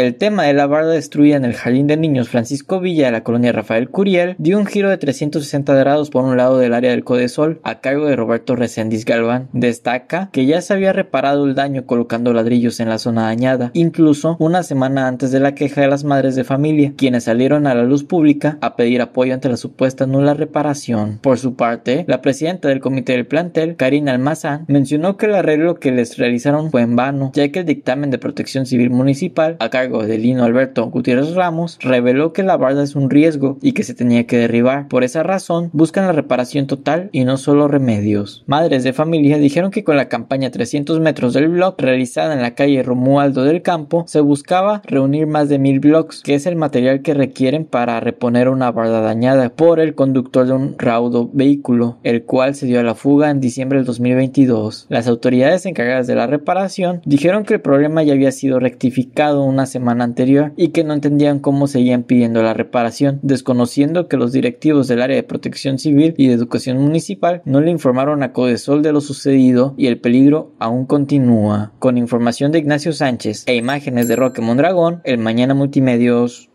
El tema de la barda destruida en el Jardín de Niños Francisco Villa de la colonia Rafael Curiel dio un giro de 360 grados por un lado del área del Codesol a cargo de Roberto Reséndiz Galván. Destaca que ya se había reparado el daño colocando ladrillos en la zona dañada, incluso una semana antes de la queja de las madres de familia, quienes salieron a la luz pública a pedir apoyo ante la supuesta nula reparación. Por su parte, la presidenta del comité del plantel, Karina Almazán, mencionó que el arreglo que les realizaron fue en vano, ya que el dictamen de protección civil municipal a cargo de Lino Alberto Gutiérrez Ramos, reveló que la barda es un riesgo y que se tenía que derribar. Por esa razón, buscan la reparación total y no solo remedios. Madres de familia dijeron que con la campaña 300 metros del blog realizada en la calle Romualdo del Campo, se buscaba reunir más de mil blogs, que es el material que requieren para reponer una barda dañada por el conductor de un raudo vehículo, el cual se dio a la fuga en diciembre del 2022. Las autoridades encargadas de la reparación dijeron que el problema ya había sido rectificado una semana semana anterior y que no entendían cómo seguían pidiendo la reparación, desconociendo que los directivos del área de protección civil y de educación municipal no le informaron a Codesol de lo sucedido y el peligro aún continúa. Con información de Ignacio Sánchez e imágenes de Roque Mondragón, el Mañana Multimedios